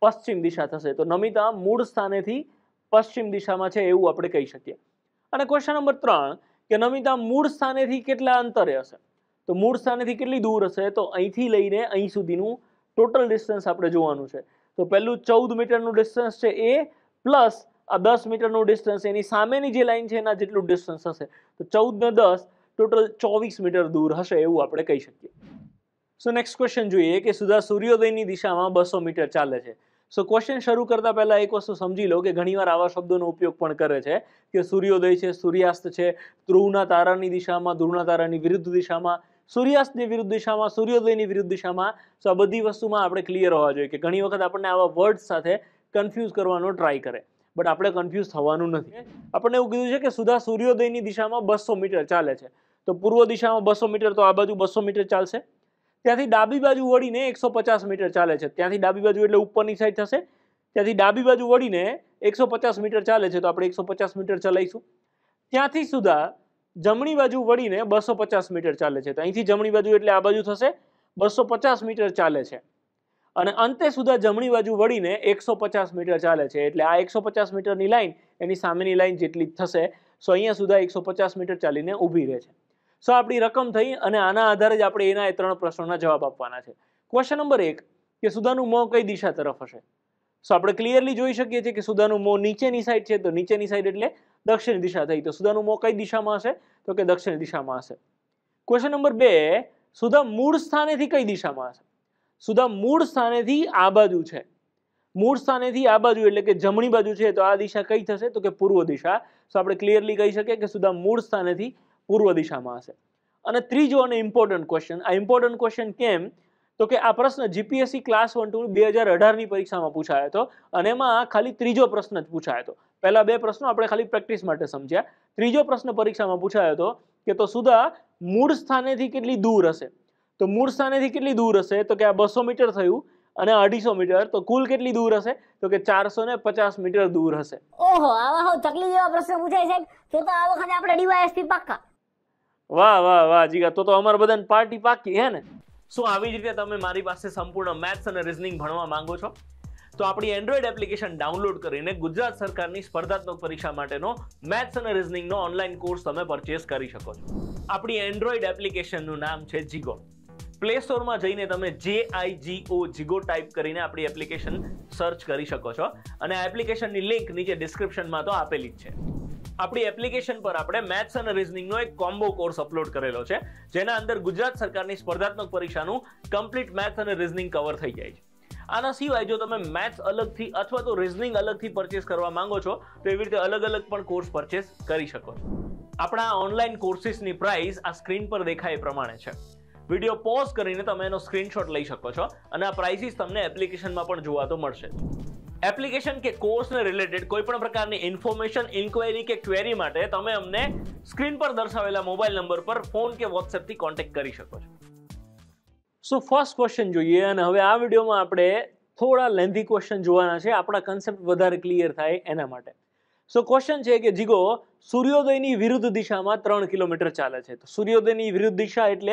પશ્ચિમ દિશા થશે તો નમિતા મૂળ સ્થાનેથી પશ્ચિમ દિશામાં છે એવું આપણે કહી શકીએ અને ક્વેશ્ચન નંબર ત્રણ કે નમિતા મૂળ સ્થાનેથી કેટલા અંતરે હશે તો મૂળ સ્થાનેથી કેટલી દૂર હશે તો અહીંથી લઈને અહીં સુધીનું ટોટલ ડિસ્ટન્સ આપણે જોવાનું છે તો પહેલું ચૌદ મીટરનું ડિસ્ટન્સ છે એ પ્લસ આ દસ મીટરનું ડિસ્ટન્સ એની સામેની જે લાઈન છે એના જેટલું ડિસ્ટન્સ હશે તો ચૌદ ને દસ ટોટલ ચોવીસ મીટર દૂર હશે એવું આપણે કહી શકીએ સો નેક્સ્ટ ક્વેશ્ચન જોઈએ કે સુધા સૂર્યોદયની દિશામાં બસો મીટર ચાલે છે સો ક્વેશ્ચન શરૂ કરતા પહેલા એક વસ્તુ સમજી લો કે ઘણીવાર આવા શબ્દોનો ઉપયોગ પણ કરે છે કે સૂર્યોદય છે સૂર્યાસ્ત છે ધ્રુવના તારાની દિશામાં ધ્રુવના તારાની વિરુદ્ધ દિશામાં સૂર્યાસ્તની વિરુદ્ધ દિશામાં સૂર્યોદયની વિરુદ્ધ દિશામાં સો આ બધી વસ્તુમાં આપણે ક્લિયર હોવા જોઈએ કે ઘણી વખત આપણને આવા વર્ડ્સ સાથે કન્ફ્યુઝ કરવાનો ટ્રાય કરે બટ આપણે કન્ફ્યુઝ થવાનું નથી આપણને એવું કીધું છે કે સુધા સૂર્યોદયની દિશામાં બસો મીટર ચાલે છે તો પૂર્વ દિશામાં બસો મીટર તો આ બાજુ બસો મીટર ચાલશે ત્યાંથી ડાબી બાજુ વળીને એકસો મીટર ચાલે છે ત્યાંથી ડાબી બાજુ એટલે ઉપરની સાઈડ થશે ત્યાંથી ડાબી બાજુ વળીને એકસો મીટર ચાલે છે તો આપણે એકસો મીટર ચલાવીશું ત્યાંથી સુધા જમણી બાજુ વળીને બસો પચાસ મીટર ચાલે છે તો અહીંથી જમણી બાજુ એટલે આ બાજુ થશે બસો પચાસ મીટર ચાલે છે અને અંતે સુધા જમણી બાજુ વળીને એકસો પચાસ મીટર ચાલે છે એટલે આ એકસો પચાસ મીટરની લાઇન એની સામેની લાઇન જેટલી થશે સો અહીંયા સુધા એકસો પચાસ મીટર ચાલીને ઊભી રહે છે સો આપણી રકમ થઈ અને આના આધારે જ આપણે એના એ ત્રણ પ્રશ્નોના જવાબ આપવાના છે ક્વેશ્ચન નંબર એક કે સુધાનું મોં કઈ દિશા તરફ હશે સો આપણે ક્લિયરલી જોઈ શકીએ છીએ કે સુધાનું મોં નીચેની સાઈડ છે તો નીચેની સાઈડ એટલે દક્ષિણ દિશા થઈ તો સુધાનું મોં કઈ દિશામાં હશે તો કે દક્ષિણ દિશામાં હશે ક્વેશ્ચન નંબર બે સુધા મૂળ સ્થાનેથી કઈ દિશામાં હશે સુધા મૂળ સ્થાનેથી આ બાજુ છે મૂળ સ્થાનેથી આ બાજુ એટલે કે જમણી બાજુ છે તો આ દિશા કઈ થશે તો કે પૂર્વ દિશા તો આપણે ક્લિયરલી કહી શકીએ કે સુધા મૂળ સ્થાનેથી પૂર્વ દિશામાં હશે અને ત્રીજો અને ઇમ્પોર્ટન્ટ ક્વેશ્ચન આ ઇમ્પોર્ટન્ટ ક્વેશ્ચન કેમ તો કે આ પ્રશ્ન જીપીએસસી ક્લાસ વન ટુ બે હજાર અઢારની પરીક્ષામાં પૂછાયો હતો અને એમાં ખાલી ત્રીજો પ્રશ્ન જ પૂછાયો હતો પહેલા બે પ્રશ્નો આપણે ખાલી પ્રેક્ટિસ માટે સમજ્યા ત્રીજો પ્રશ્ન પરીક્ષામાં પૂછાયો હતો કે તો સુધા મૂળ સ્થાનેથી કેટલી દૂર હશે તો મૂળ સ્થાનેથી કેટલી દૂર હશે તો કે આ બસો મીટર થયું અને અઢીસો મીટર તો કુલ કેટલી દૂર હશે તો કે ચારસો ને પચાસ મીટર દૂર હશે ઓહો આવા હો તકલીફ જેવા પ્રશ્ન પૂછાય સાહેબ તો તો આ વખતે આપણે ડીવાયએસપી પાક્કા વાહ વાહ વાહ જીગા તો તો અમારા બધાને પાર્ટી પાકી હે ને શું આવી જ રીતે તમે મારી પાસે સંપૂર્ણ મેથ્સ અને રિઝનિંગ ભણવા માંગો છો તો આપણી એન્ડ્રોઈડ એપ્લિકેશન ડાઉનલોડ કરીને ગુજરાત સરકારની સ્પર્ધાત્મક પરીક્ષા માટેનો મેથ્સ અને રિઝનિંગનો ઓનલાઈન કોર્સ તમે પરચેસ કરી શકો છો આપણી એન્ડ્રોઈડ એપ્લિકેશનનું નામ છે જીગો પ્લે સ્ટોરમાં જઈને તમે જે આઈ જી ઓ જીગો ટાઈપ કરીને આપણી એપ્લિકેશન સર્ચ કરી શકો છો અને આ એપ્લિકેશનની લિંક નીચે ડિસ્ક્રિપ્શનમાં તો આપેલી જ છે આપણી એપ્લિકેશન પર આપણે મેથ્સ અને રિઝનિંગનો એક કોમ્બો કોર્સ અપલોડ કરેલો છે જેના અંદર ગુજરાત સરકારની સ્પર્ધાત્મક પરીક્ષાનું કમ્પ્લીટ મેથ્સ અને રિઝનિંગ કવર થઈ જાય છે આના સિવાય જો તમે મેથ્સ અલગથી અથવા તો રિઝનિંગ અલગથી પરચેસ કરવા માંગો છો તો એવી રીતે અલગ અલગ પણ કોર્સ પરચેસ કરી શકો છો આપણા ઓનલાઈન કોર્સિસની પ્રાઇસ આ સ્ક્રીન પર દેખાય એ પ્રમાણે છે વિડીયો પોઝ કરીને તમે એનો સ્ક્રીનશોટ લઈ શકો છો અને આ પ્રાઇસીસ તમને એપ્લિકેશનમાં પણ જોવા તો મળશે એપ્લિકેશન કે કોર્સને રિલેટેડ કોઈ પણ પ્રકારની ઇન્ફોર્મેશન ઇન્ક્વાયરી કે ક્વેરી માટે તમે અમને સ્ક્રીન પર દર્શાવેલા મોબાઈલ નંબર પર ફોન કે વોટ્સએપથી કોન્ટેક્ટ કરી શકો છો સો ફર્સ્ટ ક્વેશ્ચન જોઈએ અને હવે આ વિડીયોમાં આપણે થોડા લેન્ધી ક્વેશ્ચન જોવાના છે આપણા કન્સેપ્ટ વધારે ક્લિયર થાય એના માટે સો ક્વેશ્ચન છે કે જીગો સૂર્યોદયની વિરુદ્ધ દિશામાં ત્રણ કિલોમીટર ચાલે છે તો સૂર્યોદયની વિરુદ્ધ દિશા એટલે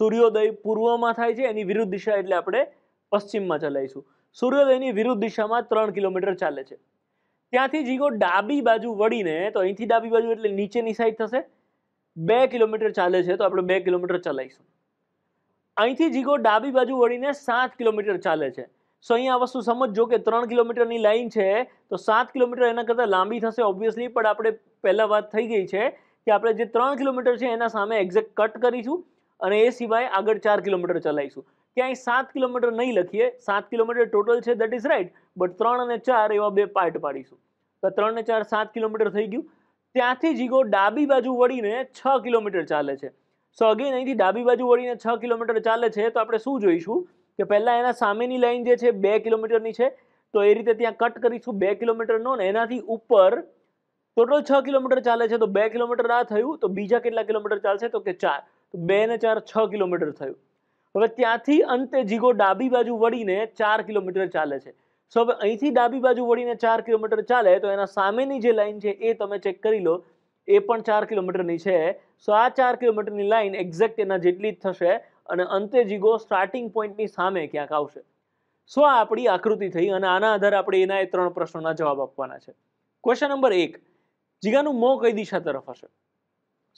સૂર્યોદય પૂર્વમાં થાય છે એની વિરુદ્ધ દિશા એટલે આપણે પશ્ચિમમાં ચલાવીશું સૂર્યોદયની વિરુદ્ધ દિશામાં ત્રણ કિલોમીટર ચાલે છે ત્યાંથી જીગો ડાબી બાજુ વળીને તો અહીંથી ડાબી બાજુ એટલે નીચેની સાઈડ થશે બે કિલોમીટર ચાલે છે તો આપણે બે કિલોમીટર ચલાવીશું અહીંથી જીગો ડાબી બાજુ વળીને સાત કિલોમીટર ચાલે છે સો અહીંયા આ વસ્તુ સમજજો કે ત્રણ કિલોમીટરની લાઈન છે તો સાત કિલોમીટર એના કરતાં લાંબી થશે ઓબ્વિયસલી પણ આપણે પહેલાં વાત થઈ ગઈ છે કે આપણે જે ત્રણ કિલોમીટર છે એના સામે એક્ઝેક્ટ કટ કરીશું અને એ સિવાય આગળ ચાર કિલોમીટર ચલાવીશું ક્યાંય સાત કિલોમીટર નહીં લખીએ સાત કિલોમીટર ટોટલ છે દેટ ઇઝ રાઇટ બટ ત્રણ અને ચાર એવા બે પાર્ટ પાડીશું તો ત્રણ ને ચાર સાત કિલોમીટર થઈ ગયું ત્યાંથી જીગો ડાબી બાજુ વળીને છ કિલોમીટર ચાલે છે સો અગેન અહીંથી ડાબી બાજુ વળીને છ કિલોમીટર ચાલે છે તો આપણે શું જોઈશું કે પહેલાં એના સામેની લાઇન જે છે બે કિલોમીટરની છે તો એ રીતે ત્યાં કટ કરીશું બે કિલોમીટરનો ને એનાથી ઉપર ટોટલ છ કિલોમીટર ચાલે છે તો બે કિલોમીટર આ થયું તો બીજા કેટલા કિલોમીટર ચાલશે તો કે ચાર તો બે ને ચાર છ કિલોમીટર થયું હવે ત્યાંથી અંતે જીગો ડાબી બાજુ વળીને ચાર કિલોમીટર ચાલે છે સો હવે અહીંથી ડાબી બાજુ વળીને ચાર કિલોમીટર ચાલે તો એના સામેની જે લાઇન છે એ તમે ચેક કરી લો એ પણ ચાર કિલોમીટરની છે સો આ ચાર કિલોમીટરની લાઈન એક્ઝેક્ટ એના જેટલી જ થશે અને અંતે જીગો સ્ટાર્ટિંગ પોઈન્ટની સામે ક્યાંક આવશે સો આ આપણી આકૃતિ થઈ અને આના આધારે આપણે એના એ ત્રણ પ્રશ્નોના જવાબ આપવાના છે ક્વેશ્ચન નંબર એક જીગાનું મોં કઈ દિશા તરફ હશે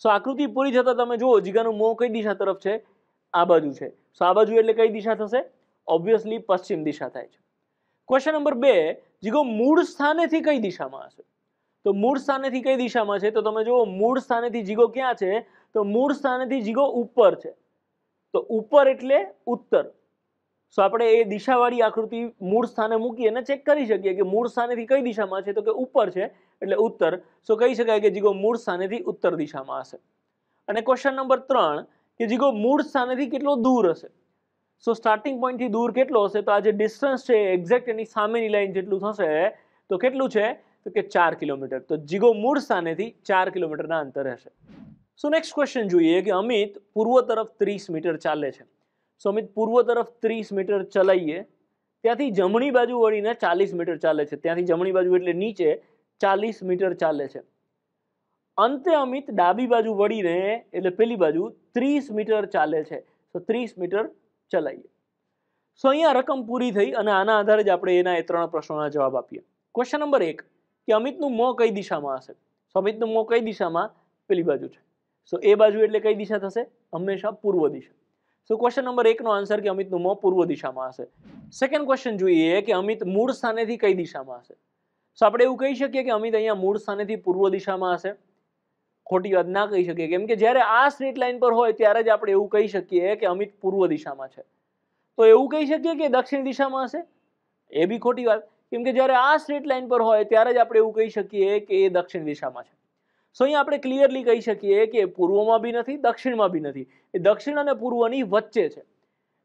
સો આકૃતિ પૂરી જતાં તમે જુઓ જીગાનું મોં કઈ દિશા તરફ છે આ બાજુ છે સો આ બાજુ એટલે કઈ દિશા થશે ઓબ્વિયસલી પશ્ચિમ દિશા થાય છે ક્વેશ્ચન નંબર બે જીગો મૂળ સ્થાનેથી કઈ દિશામાં હશે તો મૂળ સ્થાનેથી કઈ દિશામાં છે તો તમે જુઓ મૂળ સ્થાનેથી જીગો ક્યાં છે તો મૂળ સ્થાનેથી જીગો ઉપર છે તો ઉપર એટલે ઉત્તર સો આપણે એ દિશાવાળી આકૃતિ મૂળ સ્થાને મૂકી અને ચેક કરી શકીએ કે મૂળ સ્થાનેથી કઈ દિશામાં છે તો કે ઉપર છે એટલે ઉત્તર સો કહી શકાય કે જીગો મૂળ સ્થાનેથી ઉત્તર દિશામાં હશે અને ક્વેશ્ચન નંબર ત્રણ કે જીગો મૂળ સ્થાનેથી કેટલો દૂર હશે સો સ્ટાર્ટિંગ પોઈન્ટથી દૂર કેટલો હશે તો આ જે ડિસ્ટન્સ છે એક્ઝેક્ટ એની સામેની લાઈન જેટલું થશે તો કેટલું છે તો કે ચાર કિલોમીટર તો જીગો મૂળ સ્થાનેથી ચાર કિલોમીટરના અંતરે હશે સો નેક્સ્ટ ક્વેશ્ચન જોઈએ કે અમિત પૂર્વ તરફ ત્રીસ મીટર ચાલે છે સો અમિત પૂર્વ તરફ ત્રીસ મીટર ચલાવીએ ત્યાંથી જમણી બાજુ વળીને ચાલીસ મીટર ચાલે છે ત્યાંથી જમણી બાજુ એટલે નીચે ચાલીસ મીટર ચાલે છે અંતે અમિત ડાબી બાજુ વળીને એટલે પેલી બાજુ ત્રીસ મીટર ચાલે છે તો ત્રીસ મીટર ચલાવીએ સો અહીંયા રકમ પૂરી થઈ અને આના આધારે જ આપણે એના એ ત્રણ પ્રશ્નોના જવાબ આપીએ ક્વેશ્ચન નંબર એક કે અમિતનું મોં કઈ દિશામાં હશે સો અમિતનું મોં કઈ દિશામાં પેલી બાજુ છે સો એ બાજુ એટલે કઈ દિશા થશે હંમેશા પૂર્વ દિશા સો ક્વેશ્ચન નંબર એકનો આન્સર કે અમિતનું મોં પૂર્વ દિશામાં હશે સેકન્ડ ક્વેશ્ચન જોઈએ કે અમિત મૂળ સ્થાનેથી કઈ દિશામાં હશે સો આપણે એવું કહી શકીએ કે અમિત અહીંયા મૂળ સ્થાનેથી પૂર્વ દિશામાં હશે ખોટી વાત ના કહી શકીએ કેમ કે જ્યારે આ સ્ટ્રીટ લાઇન પર હોય ત્યારે જ આપણે એવું કહી શકીએ કે અમિત પૂર્વ દિશામાં છે તો એવું કહી શકીએ કે દક્ષિણ દિશામાં હશે એ બી ખોટી વાત કેમ કે જ્યારે આ સ્ટ્રેટ લાઇન પર હોય ત્યારે જ આપણે એવું કહી શકીએ કે એ દક્ષિણ દિશામાં છે સો અહીં આપણે ક્લિયરલી કહી શકીએ કે પૂર્વમાં બી નથી દક્ષિણમાં બી નથી એ દક્ષિણ અને પૂર્વની વચ્ચે છે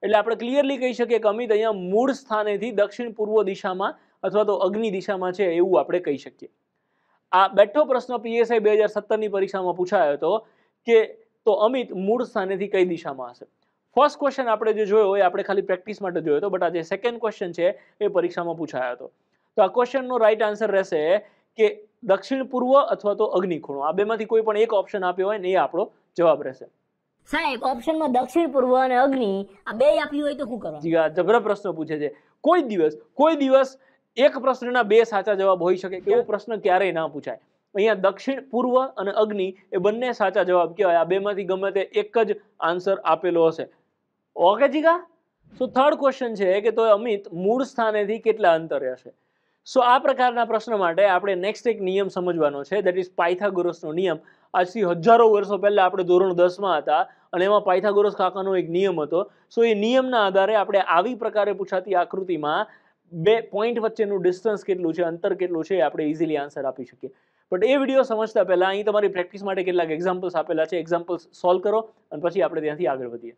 એટલે આપણે ક્લિયરલી કહી શકીએ કે અમિત અહીંયા મૂળ સ્થાનેથી દક્ષિણ પૂર્વ દિશામાં અથવા તો અગ્નિ દિશામાં છે એવું આપણે કહી શકીએ આ બેઠો પ્રશ્ન પીએસઆઈ બે હજાર સત્તરની પરીક્ષામાં પૂછાયો હતો કે તો અમિત મૂળ સ્થાનેથી કઈ દિશામાં હશે ફર્સ્ટ ક્વેશ્ચન આપણે જે જોયો એ આપણે ખાલી પ્રેક્ટિસ માટે જોયો હતો બટ આ જે સેકન્ડ ક્વેશ્ચન છે એ પરીક્ષામાં પૂછાયો હતો તો આ ક્વેશ્ચનનો રાઈટ આન્સર રહેશે કે દક્ષિણ પૂર્વ અથવા તો અગ્નિખૂણો આ બેમાંથી કોઈ પણ એક ઓપ્શન આપ્યો હોય ને એ આપણો જવાબ રહેશે સાહેબ ઓપ્શનમાં દક્ષિણ પૂર્વ અને અગ્નિ આ બે આપ્યું હોય તો શું કરવાનું જી જબરા પ્રશ્ન પૂછે છે કોઈ દિવસ કોઈ દિવસ એક પ્રશ્નના બે સાચા જવાબ હોઈ શકે કેવો પ્રશ્ન ક્યારેય ના પૂછાય અહીંયા દક્ષિણ પૂર્વ અને અગ્નિ એ બંને સાચા જવાબ કહેવાય આ બેમાંથી ગમે તે એક જ આન્સર આપેલો હશે okay Jiga so third question છે કે તો અમિત મૂળ સ્થાનેથી કેટલા અંતર હશે સો આ પ્રકારના પ્રશ્ન માટે આપણે નેક્સ્ટ એક નિયમ સમજવાનો છે દેટ ઇઝ પાયથાગોરસનો નિયમ આજથી હજારો વર્ષો પહેલાં આપણે ધોરણ દસમાં હતા અને એમાં પાયથાગોરસ કાકાનો એક નિયમ હતો સો એ નિયમના આધારે આપણે આવી પ્રકારે પૂછાતી આકૃતિમાં બે પોઈન્ટ વચ્ચેનું ડિસ્ટન્સ કેટલું છે અંતર કેટલું છે આપણે ઇઝીલી આન્સર આપી શકીએ બટ એ વિડીયો સમજતા પહેલાં અહીં તમારી પ્રેક્ટિસ માટે કેટલાક એક્ઝામ્પલ્સ આપેલા છે એક્ઝામ્પલ્સ સોલ્વ કરો અને પછી આપણે ત્યાંથી આગળ વધીએ